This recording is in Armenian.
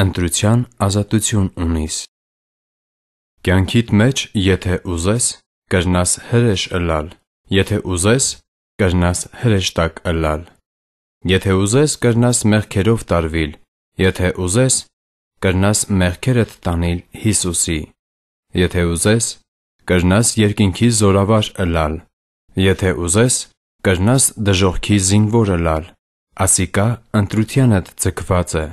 ընտրության ազատություն ունիս։ Կյանքիդ մեջ, եթե ուզես, կրնաս հրեշ ըլալ, եթե ուզես, կրնաս հրեշտակ ըլալ։ Եթե ուզես, կրնաս մեղքերով տարվիլ, եթե ուզես, կրնաս մեղքերդ տանիլ Հիսուսի։ Եթե ուզես, կրնաս երկինքի զորավար ըլալ, եթե ուզես, կրնաս դժողքի զինվոր ըլալ, ասիկա ընտրությանդ ձգված է։